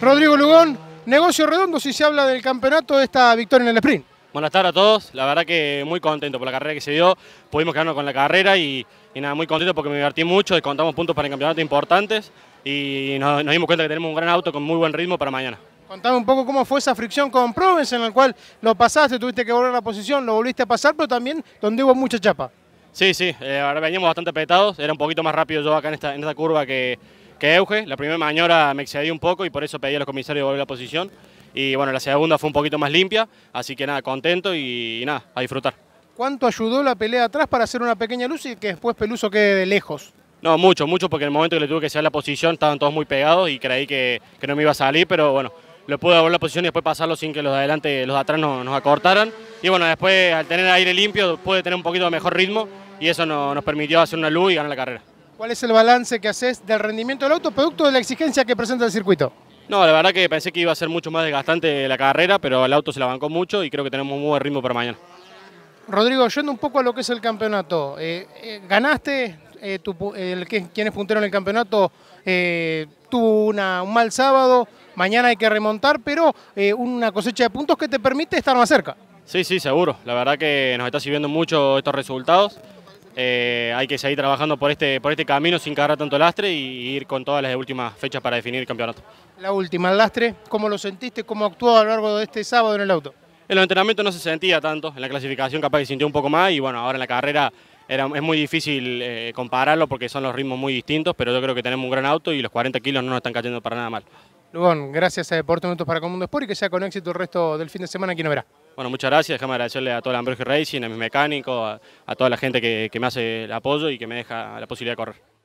Rodrigo Lugón, negocio redondo si se habla del campeonato, de esta victoria en el sprint. Buenas tardes a todos, la verdad que muy contento por la carrera que se dio, pudimos quedarnos con la carrera y, nada, muy contento porque me divertí mucho, descontamos puntos para el campeonato importantes y nos, dimos cuenta que tenemos un gran auto con muy buen ritmo para mañana. Contame un poco cómo fue esa fricción con Provence en la cual lo pasaste, tuviste que volver a la posición, lo volviste a pasar, pero también donde hubo mucha chapa. Sí, sí, eh, ahora veníamos bastante apretados, era un poquito más rápido yo acá en esta curva que, que Euge. La primera mañana me excedí un poco y por eso pedí a los comisarios volver a la posición. Y bueno, la segunda fue un poquito más limpia, así que nada, contento y, nada, a disfrutar. ¿Cuánto ayudó la pelea atrás para hacer una pequeña luz y que después Peluso quede de lejos? No, mucho, mucho, porque en el momento que le tuve que hacer la posición estaban todos muy pegados y creí que, no me iba a salir, pero bueno, lo pude volver la posición y después pasarlo sin que los de adelante, los de atrás nos, nos acortaran. Y bueno, después al tener aire limpio pude tener un poquito de mejor ritmo y eso nos permitió hacer una luz y ganar la carrera. ¿Cuál es el balance que haces del rendimiento del auto producto de la exigencia que presenta el circuito? No, la verdad que pensé que iba a ser mucho más desgastante la carrera, pero el auto se la bancó mucho y creo que tenemos un buen ritmo para mañana. Rodrigo, yendo un poco a lo que es el campeonato, eh, eh, ganaste, eh, el, quien es puntero en el campeonato tuvo una, un mal sábado, mañana hay que remontar, pero una cosecha de puntos que te permite estar más cerca. Sí, sí, seguro. La verdad que nos está sirviendo mucho estos resultados. Eh, hay que seguir trabajando por este, por este camino sin cargar tanto lastre y, ir con todas las últimas fechas para definir el campeonato. La última, el lastre, ¿cómo lo sentiste? ¿Cómo actuó a lo largo de este sábado en el auto? En los entrenamientos no se sentía tanto, en la clasificación capaz que sintió un poco más y bueno, ahora en la carrera es muy difícil eh, compararlo porque son los ritmos muy distintos, pero yo creo que tenemos un gran auto y los 40 kilos no nos están cayendo para nada mal. Lugón, gracias a eh, Deportes minutos para de Sport y que sea con éxito el resto del fin de semana aquí en verá? Bueno, muchas gracias. Déjame agradecerle a toda la Ambrosio Racing, a mis mecánicos, a, toda la gente que me hace el apoyo y que me deja la posibilidad de correr.